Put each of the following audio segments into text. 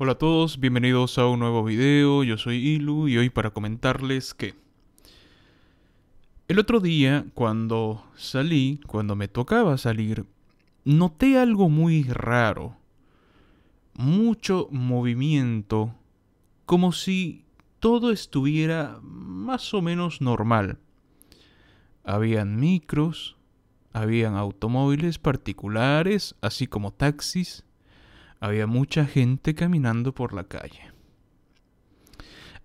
Hola a todos, bienvenidos a un nuevo video, yo soy Ilu y hoy para comentarles que... El otro día, cuando salí, cuando me tocaba salir, noté algo muy raro. Mucho movimiento, como si todo estuviera más o menos normal. Habían micros, habían automóviles particulares, así como taxis, había mucha gente caminando por la calle.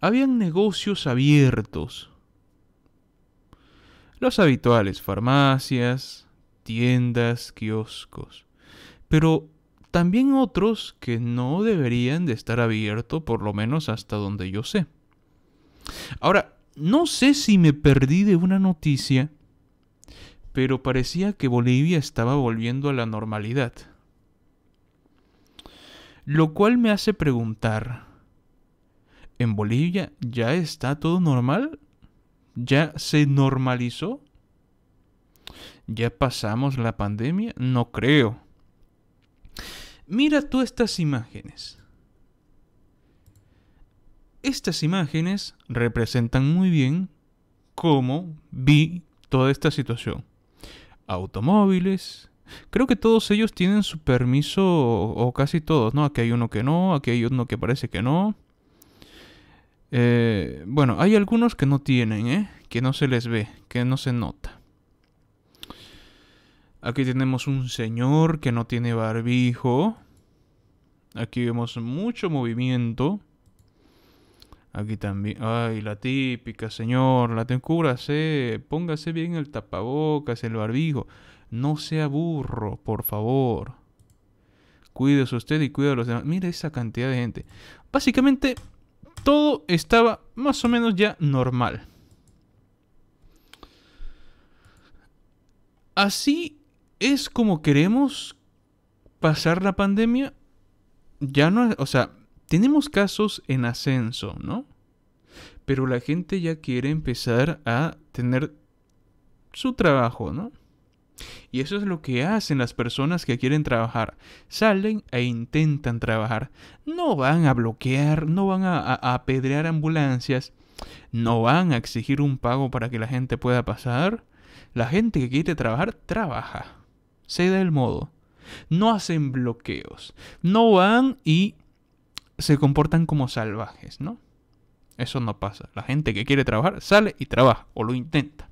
Habían negocios abiertos. Los habituales, farmacias, tiendas, kioscos. Pero también otros que no deberían de estar abiertos, por lo menos hasta donde yo sé. Ahora, no sé si me perdí de una noticia, pero parecía que Bolivia estaba volviendo a la normalidad. Lo cual me hace preguntar, ¿en Bolivia ya está todo normal? ¿Ya se normalizó? ¿Ya pasamos la pandemia? No creo. Mira tú estas imágenes. Estas imágenes representan muy bien cómo vi toda esta situación. Automóviles, Creo que todos ellos tienen su permiso, o, casi todos, ¿no? Aquí hay uno que no, aquí hay uno que parece que no. Eh, bueno, hay algunos que no tienen, ¿eh? Que no se les ve, que no se nota. Aquí tenemos un señor que no tiene barbijo. Aquí vemos mucho movimiento. Aquí también. Ay, la típica, señor. La tencura Póngase bien el tapabocas, el barbijo. No sea burro, por favor. Cuídese usted y cuídese a los demás. Mire esa cantidad de gente. Básicamente, todo estaba más o menos ya normal. Así es como queremos pasar la pandemia. Ya no, o sea, tenemos casos en ascenso, ¿no? Pero la gente ya quiere empezar a tener su trabajo, ¿no? Y eso es lo que hacen las personas que quieren trabajar. Salen e intentan trabajar. No van a bloquear, no van a, apedrear ambulancias, no van a exigir un pago para que la gente pueda pasar. La gente que quiere trabajar, trabaja. Se da el modo. No hacen bloqueos. No van y se comportan como salvajes, ¿no? Eso no pasa. La gente que quiere trabajar sale y trabaja o lo intenta.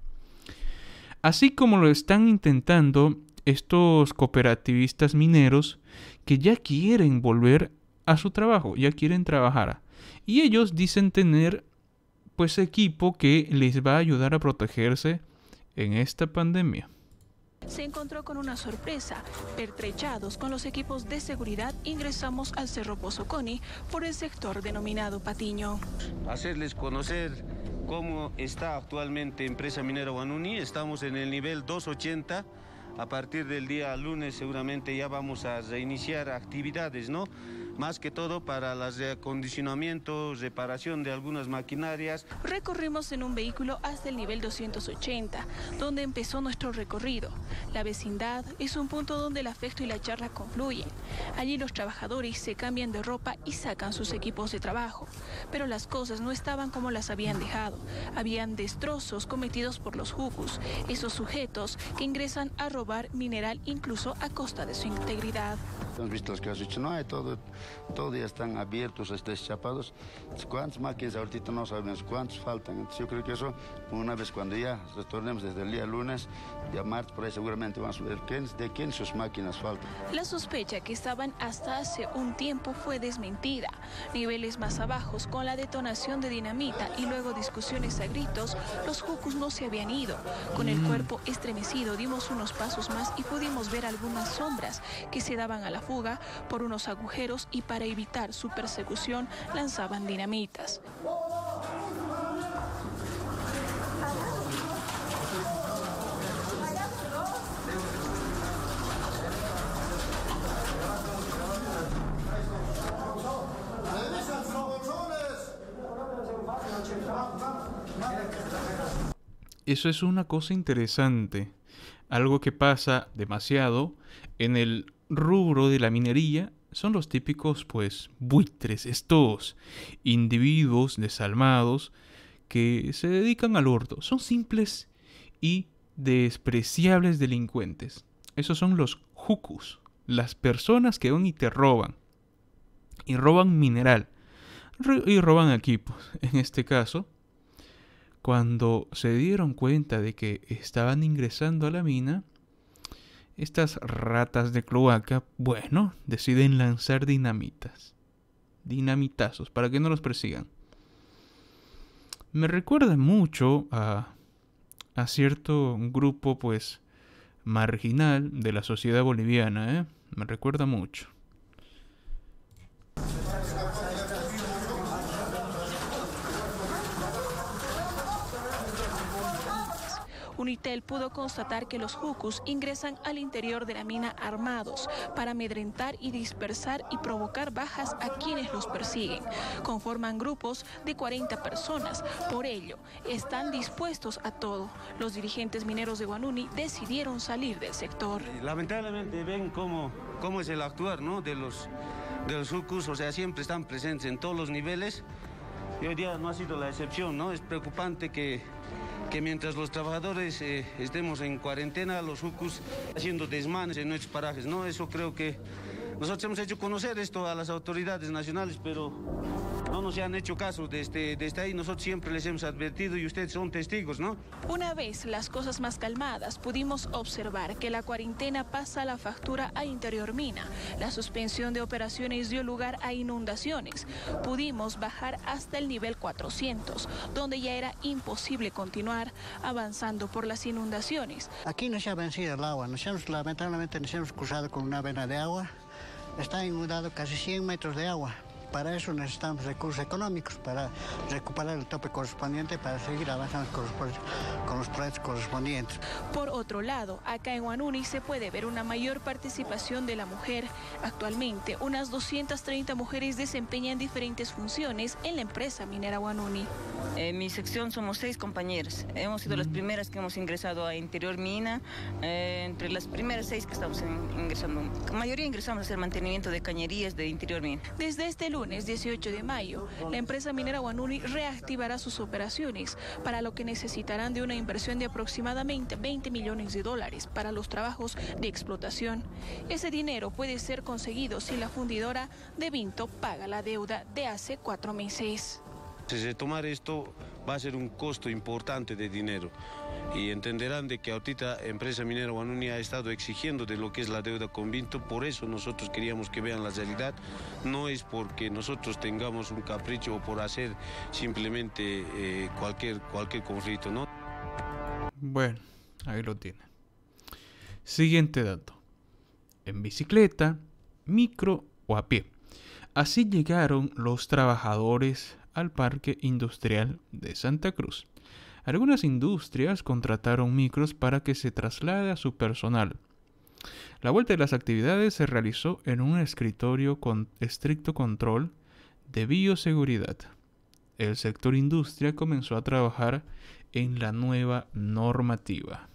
Así como lo están intentando estos cooperativistas mineros que ya quieren volver a su trabajo, ya quieren trabajar. Y ellos dicen tener pues equipo que les va a ayudar a protegerse en esta pandemia se encontró con una sorpresa. Pertrechados con los equipos de seguridad, ingresamos al Cerro Pozoconi por el sector denominado Patiño. Hacerles conocer cómo está actualmente Empresa Minera Guanuni. Estamos en el nivel 280. A partir del día lunes seguramente ya vamos a reiniciar actividades, ¿no? más que todo para las de acondicionamiento, reparación de algunas maquinarias. Recorrimos en un vehículo hasta el nivel 280, donde empezó nuestro recorrido. La vecindad es un punto donde el afecto y la charla confluyen. Allí los trabajadores se cambian de ropa y sacan sus equipos de trabajo. Pero las cosas no estaban como las habían dejado. Habían destrozos cometidos por los jucus, esos sujetos que ingresan a robar mineral incluso a costa de su integridad. Hemos visto que has dicho, no, hay todo todavía están abiertos, estos chapados. ¿Cuántas máquinas ahorita no sabemos cuántos faltan? yo creo que eso, una vez cuando ya retornemos desde el día lunes, ya martes, por ahí seguramente vamos a ver quién, de quién sus máquinas faltan. La sospecha que estaban hasta hace un tiempo fue desmentida. Niveles más abajo, con la detonación de dinamita y luego discusiones a gritos, los jucus no se habían ido. Con el mm. cuerpo estremecido dimos unos pasos más y pudimos ver algunas sombras que se daban a la fuga por unos agujeros y para evitar su persecución lanzaban dinamitas. Eso es una cosa interesante, algo que pasa demasiado en el rubro de la minería son los típicos, pues, buitres, estos individuos desalmados que se dedican al hurto. Son simples y despreciables delincuentes. Esos son los jucus, las personas que van y te roban. Y roban mineral. Y roban equipos. En este caso, cuando se dieron cuenta de que estaban ingresando a la mina, estas ratas de cloaca, bueno, deciden lanzar dinamitas. Dinamitazos, para que no los persigan. Me recuerda mucho a, a cierto grupo, pues, marginal de la sociedad boliviana, ¿eh? Me recuerda mucho. Unitel pudo constatar que los Jucus ingresan al interior de la mina armados para amedrentar y dispersar y provocar bajas a quienes los persiguen. Conforman grupos de 40 personas. Por ello, están dispuestos a todo. Los dirigentes mineros de Guanuni decidieron salir del sector. Lamentablemente ven cómo, cómo es el actuar ¿no? de, los, de o sea, siempre están presentes en todos los niveles. Y hoy día no ha sido la excepción, ¿no? Es preocupante que que mientras los trabajadores eh, estemos en cuarentena, los UCUS haciendo desmanes en nuestros parajes, ¿no? Eso creo que nosotros hemos hecho conocer esto a las autoridades nacionales, pero no nos han hecho caso desde, este, este ahí. Nosotros siempre les hemos advertido y ustedes son testigos, ¿no? Una vez las cosas más calmadas, pudimos observar que la cuarentena pasa la factura a Interior Mina. La suspensión de operaciones dio lugar a inundaciones. Pudimos bajar hasta el nivel 400, donde ya era imposible continuar avanzando por las inundaciones. Aquí no se ha vencido el agua. Nos lamentablemente nos hemos cruzado con una vena de agua. Está inundado casi 100 metros de agua. Para eso necesitamos recursos económicos para recuperar el tope correspondiente para seguir avanzando con los proyectos correspondientes. Por otro lado, acá en Huanuni se puede ver una mayor participación de la mujer. Actualmente, unas 230 mujeres desempeñan diferentes funciones en la empresa minera Huanuni. En mi sección somos seis compañeras. Hemos sido las primeras que hemos ingresado a Interior Mina, eh, entre las primeras seis que estamos ingresando. La mayoría ingresamos a hacer mantenimiento de cañerías de Interior Mina. Desde este lunes 18 de mayo, la empresa minera Guanuni reactivará sus operaciones, para lo que necesitarán de una inversión de aproximadamente 20 millones de dólares para los trabajos de explotación. Ese dinero puede ser conseguido si la fundidora de Vinto paga la deuda de hace cuatro meses. Si se tomar esto va a ser un costo importante de dinero y entenderán de que ahorita Empresa Minera Guanuni ha estado exigiendo de lo que es la deuda con Vinto, por eso nosotros queríamos que vean la realidad, no es porque nosotros tengamos un capricho o por hacer simplemente eh, cualquier, cualquier conflicto, ¿no? Bueno, ahí lo tienen. Siguiente dato. En bicicleta, micro o a pie. Así llegaron los trabajadores al Parque Industrial de Santa Cruz algunas industrias contrataron micros para que se traslade a su personal. La vuelta de las actividades se realizó en un escritorio con estricto control de bioseguridad. El sector industria comenzó a trabajar en la nueva normativa.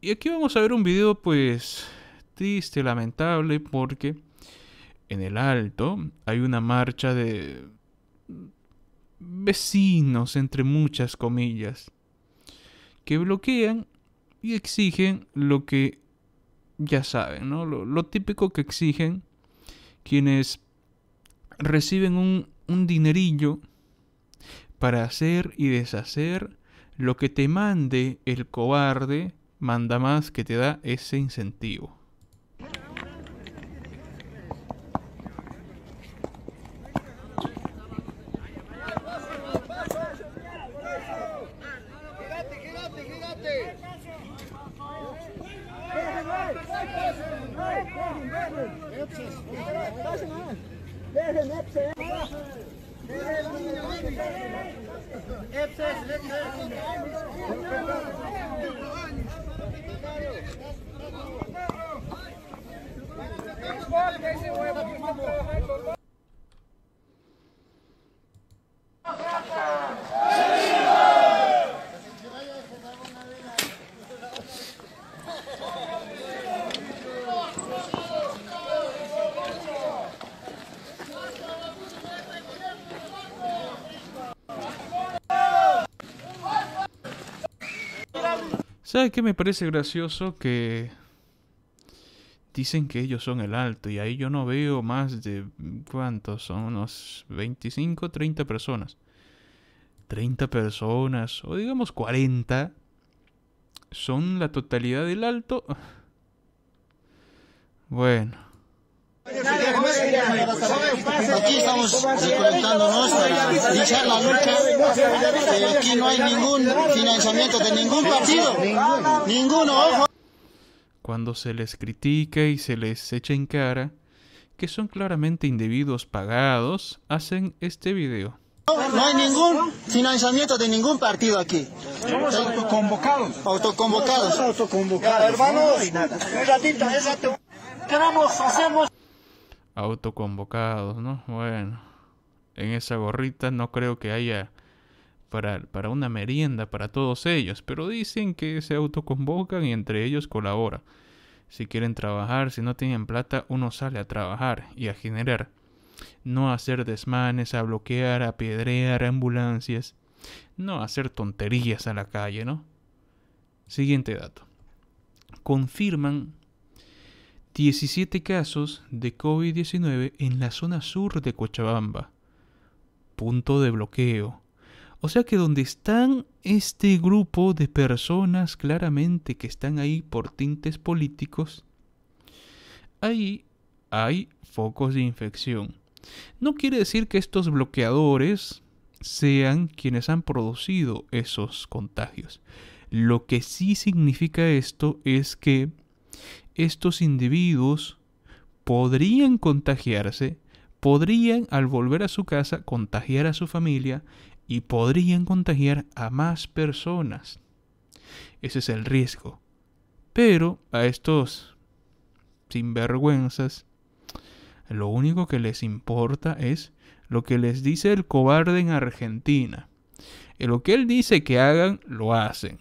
Y aquí vamos a ver un video pues triste, lamentable, porque en el alto hay una marcha de vecinos, entre muchas comillas, que bloquean y exigen lo que ya saben, ¿no? Lo, típico que exigen quienes reciben un, un dinerillo para hacer y deshacer lo que te mande el cobarde, manda más que te da ese incentivo. Vamos, vamos, vamos. ¿Sabes qué me parece gracioso? Que dicen que ellos son el alto y ahí yo no veo más de... ¿Cuántos? Son unos 25, 30 personas. 30 personas, o digamos 40, son la totalidad del alto. Bueno. Aquí estamos recolectándonos para la lucha. Eh, aquí no hay ningún financiamiento de ningún partido. Ninguno, ojo. Cuando se les critica y se les echa en cara que son claramente individuos pagados, hacen este video. No hay ningún financiamiento de ningún partido aquí. Somos autoconvocados. Autoconvocados. Autoconvocados. Hermanos, un ratito, Queremos, hacemos autoconvocados, ¿no? Bueno, en esa gorrita no creo que haya para, para una merienda para todos ellos, pero dicen que se autoconvocan y entre ellos colabora. Si quieren trabajar, si no tienen plata, uno sale a trabajar y a generar. No hacer desmanes, a bloquear, a pedrear ambulancias. No hacer tonterías a la calle, ¿no? Siguiente dato. Confirman 17 casos de COVID-19 en la zona sur de Cochabamba. Punto de bloqueo. O sea que donde están este grupo de personas claramente que están ahí por tintes políticos, ahí hay focos de infección. No quiere decir que estos bloqueadores sean quienes han producido esos contagios. Lo que sí significa esto es que estos individuos podrían contagiarse, podrían al volver a su casa contagiar a su familia y podrían contagiar a más personas. Ese es el riesgo. Pero a estos sinvergüenzas, lo único que les importa es lo que les dice el cobarde en Argentina. Y lo que él dice que hagan, lo hacen.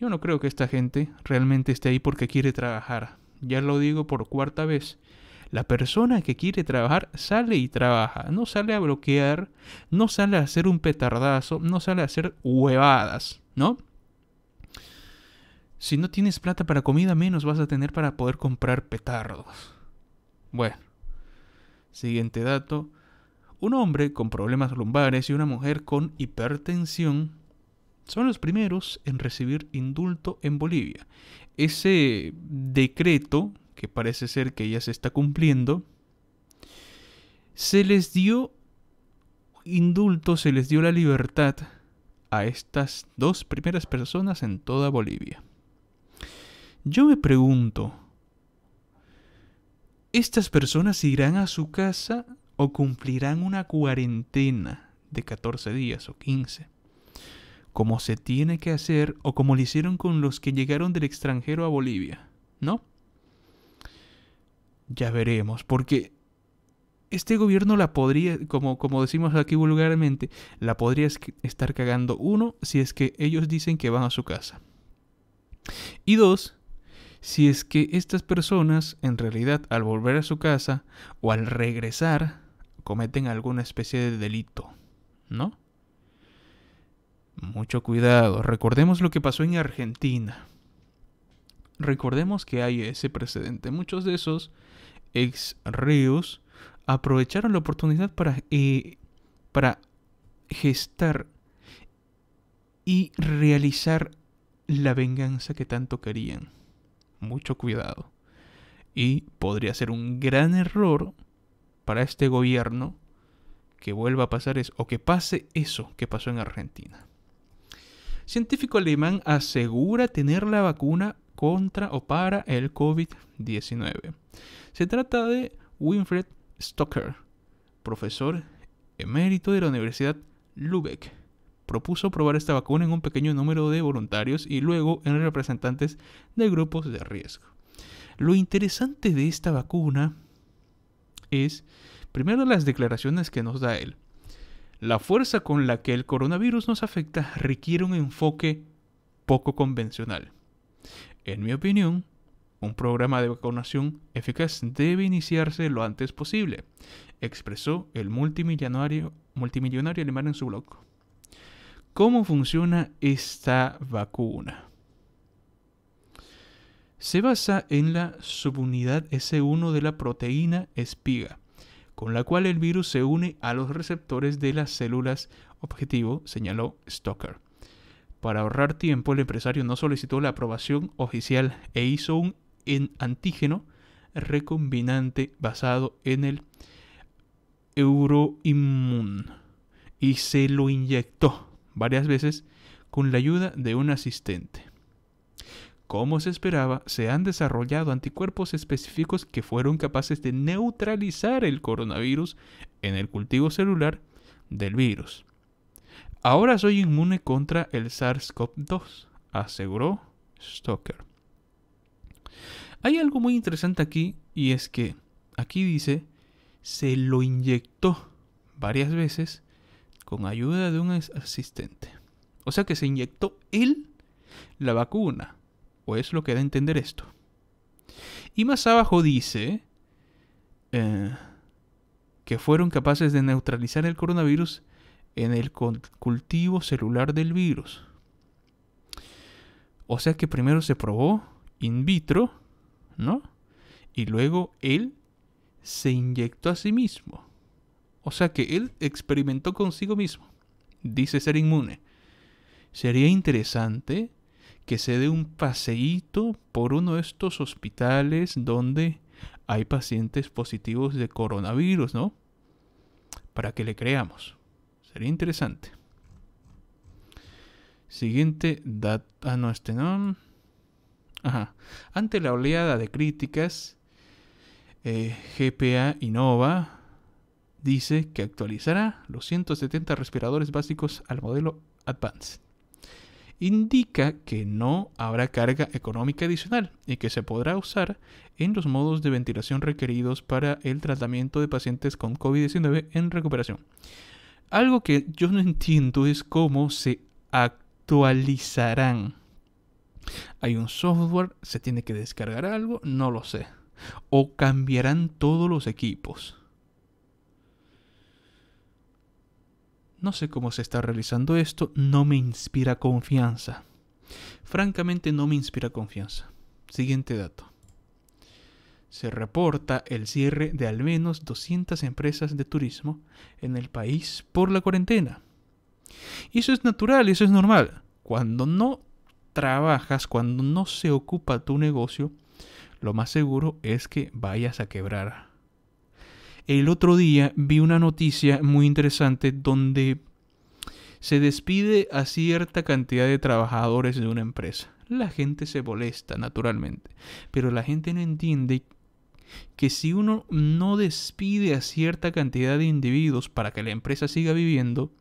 Yo no creo que esta gente realmente esté ahí porque quiere trabajar. Ya lo digo por cuarta vez. La persona que quiere trabajar sale y trabaja, no sale a bloquear, no sale a hacer un petardazo, no sale a hacer huevadas, ¿no? Si no tienes plata para comida, menos vas a tener para poder comprar petardos. Bueno, siguiente dato. Un hombre con problemas lumbares y una mujer con hipertensión son los primeros en recibir indulto en Bolivia. Ese decreto, que parece ser que ya se está cumpliendo, se les dio indulto, se les dio la libertad a estas dos primeras personas en toda Bolivia. Yo me pregunto, ¿estas personas irán a su casa o cumplirán una cuarentena de 14 días o 15? como se tiene que hacer o como lo hicieron con los que llegaron del extranjero a Bolivia, ¿no? Ya veremos, porque este gobierno la podría, como, como decimos aquí vulgarmente, la podría estar cagando uno si es que ellos dicen que van a su casa. Y dos, si es que estas personas en realidad al volver a su casa o al regresar cometen alguna especie de delito, ¿no? Mucho cuidado, recordemos lo que pasó en Argentina. Recordemos que hay ese precedente. Muchos de esos ex ríos aprovecharon la oportunidad para, eh, para gestar y realizar la venganza que tanto querían. Mucho cuidado. Y podría ser un gran error para este gobierno que vuelva a pasar eso, o que pase eso que pasó en Argentina. Científico alemán asegura tener la vacuna contra o para el COVID-19. Se trata de Winfred Stocker, profesor emérito de la Universidad Lübeck. Propuso probar esta vacuna en un pequeño número de voluntarios y luego en representantes de grupos de riesgo. Lo interesante de esta vacuna es, primero, las declaraciones que nos da él. La fuerza con la que el coronavirus nos afecta requiere un enfoque poco convencional. En mi opinión, un programa de vacunación eficaz debe iniciarse lo antes posible, expresó el multimillonario, multimillonario alemán en su blog. ¿Cómo funciona esta vacuna? Se basa en la subunidad S1 de la proteína espiga, con la cual el virus se une a los receptores de las células objetivo, señaló Stoker. Para ahorrar tiempo, el empresario no solicitó la aprobación oficial e hizo un antígeno recombinante basado en el Euroimmun y se lo inyectó varias veces con la ayuda de un asistente. Como se esperaba, se han desarrollado anticuerpos específicos que fueron capaces de neutralizar el coronavirus en el cultivo celular del virus. Ahora soy inmune contra el SARS-CoV-2, aseguró Stoker. Hay algo muy interesante aquí y es que aquí dice, se lo inyectó varias veces con ayuda de un asistente. O sea que se inyectó él la vacuna o es pues, lo que da a entender esto. Y más abajo dice eh, que fueron capaces de neutralizar el coronavirus en el cultivo celular del virus. O sea que primero se probó in vitro, ¿no? Y luego él se inyectó a sí mismo. O sea que él experimentó consigo mismo. Dice ser inmune. Sería interesante que se dé un paseíto por uno de estos hospitales donde hay pacientes positivos de coronavirus, ¿no? Para que le creamos. Sería interesante. Siguiente data. Ah, no, este no. Ajá. Ante la oleada de críticas, eh, GPA Innova dice que actualizará los 170 respiradores básicos al modelo Advanced indica que no habrá carga económica adicional y que se podrá usar en los modos de ventilación requeridos para el tratamiento de pacientes con COVID-19 en recuperación. Algo que yo no entiendo es cómo se actualizarán. Hay un software, se tiene que descargar algo, no lo sé. O cambiarán todos los equipos. No sé cómo se está realizando esto, no me inspira confianza. Francamente no me inspira confianza. Siguiente dato. Se reporta el cierre de al menos 200 empresas de turismo en el país por la cuarentena. eso es natural, eso es normal. Cuando no trabajas, cuando no se ocupa tu negocio, lo más seguro es que vayas a quebrar. El otro día vi una noticia muy interesante donde se despide a cierta cantidad de trabajadores de una empresa. La gente se molesta, naturalmente, pero la gente no entiende que si uno no despide a cierta cantidad de individuos para que la empresa siga viviendo,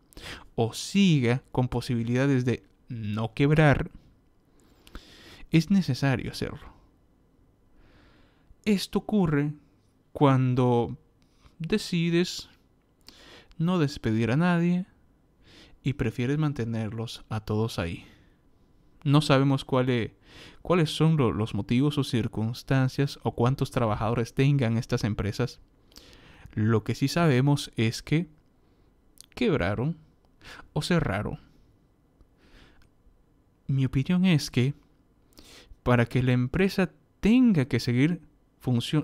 o siga con posibilidades de no quebrar, es necesario hacerlo. Esto ocurre cuando decides no despedir a nadie y prefieres mantenerlos a todos ahí. No sabemos cuáles son los motivos o circunstancias o cuántos trabajadores tengan estas empresas. Lo que sí sabemos es que quebraron o cerraron. Mi opinión es que para que la empresa tenga que seguir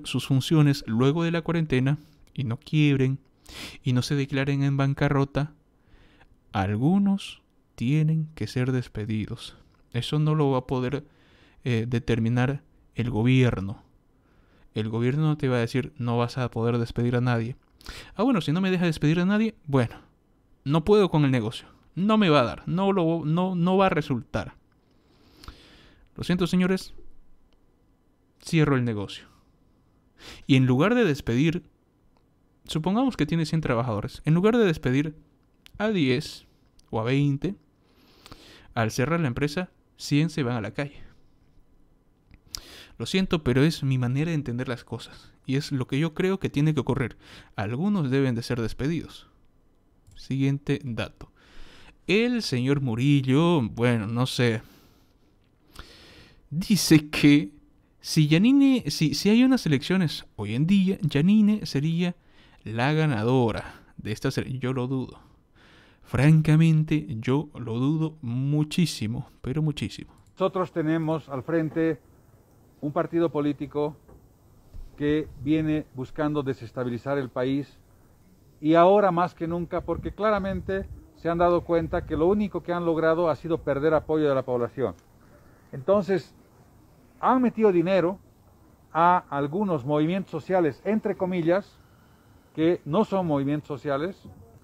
sus funciones luego de la cuarentena, y no quiebren y no se declaren en bancarrota, algunos tienen que ser despedidos. Eso no lo va a poder eh, determinar el gobierno. El gobierno no te va a decir no vas a poder despedir a nadie. Ah, bueno, si no me deja despedir a nadie, bueno, no puedo con el negocio. No me va a dar, no, lo, no, no va a resultar. Lo siento, señores, cierro el negocio. Y en lugar de despedir Supongamos que tiene 100 trabajadores. En lugar de despedir a 10 o a 20, al cerrar la empresa, 100 se van a la calle. Lo siento, pero es mi manera de entender las cosas. Y es lo que yo creo que tiene que ocurrir. Algunos deben de ser despedidos. Siguiente dato. El señor Murillo, bueno, no sé. Dice que si Yanine, si, si hay unas elecciones hoy en día, Yanine sería la ganadora de esta serie. Yo lo dudo. Francamente, yo lo dudo muchísimo, pero muchísimo. Nosotros tenemos al frente un partido político que viene buscando desestabilizar el país y ahora más que nunca porque claramente se han dado cuenta que lo único que han logrado ha sido perder apoyo de la población. Entonces, han metido dinero a algunos movimientos sociales, entre comillas, que no son movimientos sociales,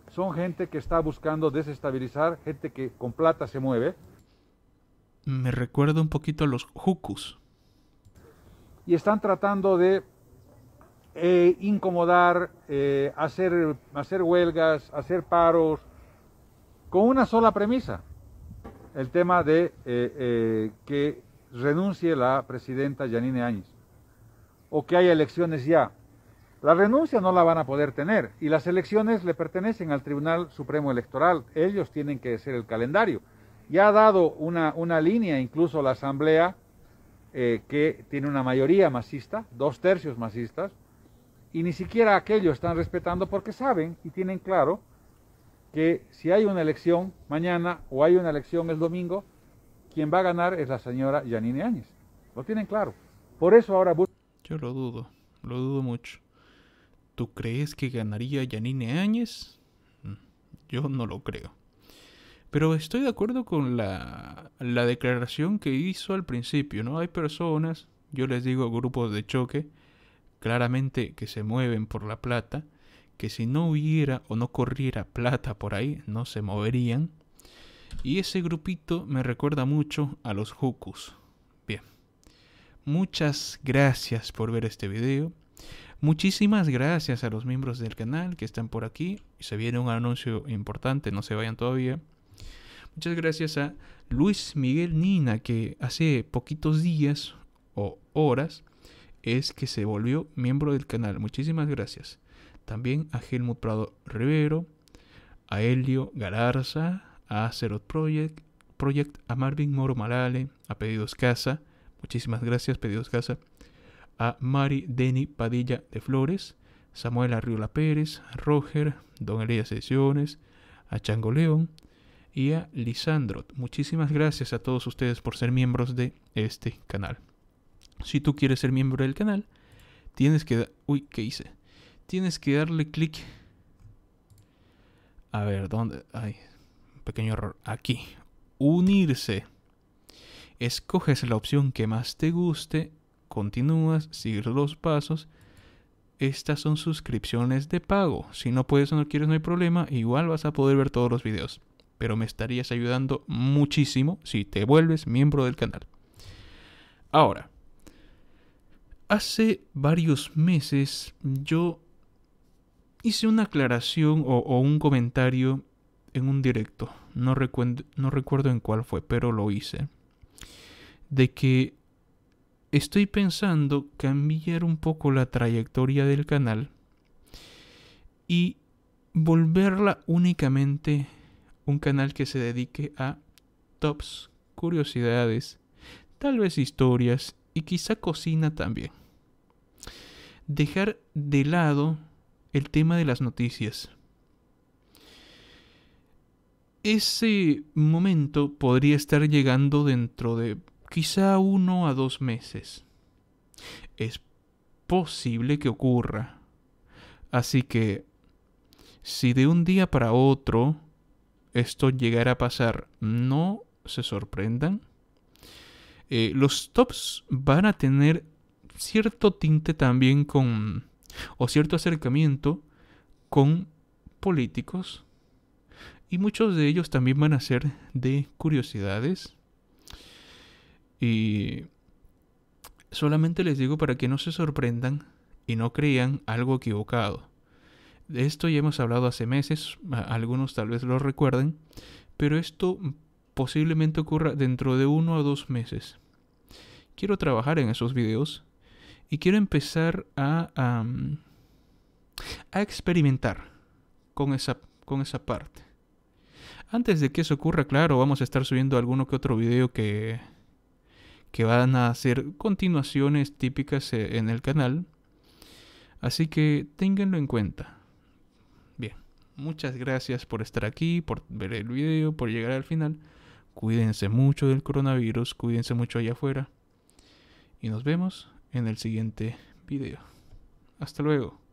son gente que está buscando desestabilizar, gente que con plata se mueve. Me recuerda un poquito a los jucus. Y están tratando de eh, incomodar, eh, hacer, hacer huelgas, hacer paros, con una sola premisa, el tema de eh, que renuncie la presidenta Yanine Áñez, o que haya elecciones ya. La renuncia no la van a poder tener y las elecciones le pertenecen al Tribunal Supremo Electoral. Ellos tienen que ser el calendario. Ya ha dado una, una línea incluso la Asamblea eh, que tiene una mayoría masista, dos tercios masistas, y ni siquiera aquello están respetando porque saben y tienen claro que si hay una elección mañana o hay una elección el domingo, quien va a ganar es la señora Yanine Áñez. Lo tienen claro. Por eso ahora... Yo lo dudo, lo dudo mucho. ¿Tú crees que ganaría Yanine Áñez? Mm, yo no lo creo. Pero estoy de acuerdo con la, declaración que hizo al principio, ¿no? Hay personas, yo les digo grupos de choque, claramente que se mueven por la plata, que si no hubiera o no corriera plata por ahí, no se moverían. Y ese grupito me recuerda mucho a los Jukus. Bien. Muchas gracias por ver este video. Muchísimas gracias a los miembros del canal que están por aquí. Se viene un anuncio importante, no se vayan todavía. Muchas gracias a Luis Miguel Nina, que hace poquitos días o horas es que se volvió miembro del canal. Muchísimas gracias. También a Helmut Prado Rivero, a Elio Galarza, a Acerot Project, Project, a Marvin Moro Malale, a Pedidos Casa. Muchísimas gracias, Pedidos Casa a Mari Deni Padilla de Flores, Samuel Arriola Pérez, Roger, Don Elías Sesiones, a Chango León y a Lisandro. Muchísimas gracias a todos ustedes por ser miembros de este canal. Si tú quieres ser miembro del canal, tienes que... Uy, ¿qué hice? Tienes que darle clic... A ver, ¿dónde? Hay un pequeño error. Aquí. Unirse. Escoges la opción que más te guste continúas, sigues los pasos. Estas son suscripciones de pago. Si no puedes o no quieres, no hay problema. Igual vas a poder ver todos los videos. Pero me estarías ayudando muchísimo si te vuelves miembro del canal. Ahora, hace varios meses yo hice una aclaración o, un comentario en un directo. No, no recuerdo en cuál fue, pero lo hice. De que estoy pensando cambiar un poco la trayectoria del canal y volverla únicamente un canal que se dedique a tops, curiosidades, tal vez historias y quizá cocina también. Dejar de lado el tema de las noticias. Ese momento podría estar llegando dentro de quizá uno a dos meses. Es posible que ocurra. Así que, si de un día para otro esto llegara a pasar, no se sorprendan. Eh, los tops van a tener cierto tinte también con, o cierto acercamiento con políticos. Y muchos de ellos también van a ser de curiosidades y solamente les digo para que no se sorprendan y no crean algo equivocado. De esto ya hemos hablado hace meses, algunos tal vez lo recuerden, pero esto posiblemente ocurra dentro de uno o dos meses. Quiero trabajar en esos videos y quiero empezar a, a experimentar con esa, con esa parte. Antes de que eso ocurra, claro, vamos a estar subiendo alguno que otro video que, que van a ser continuaciones típicas eh, en el canal. Así que ténganlo en cuenta. Bien, muchas gracias por estar aquí, por ver el video, por llegar al final. Cuídense mucho del coronavirus, cuídense mucho allá afuera. Y nos vemos en el siguiente video. Hasta luego.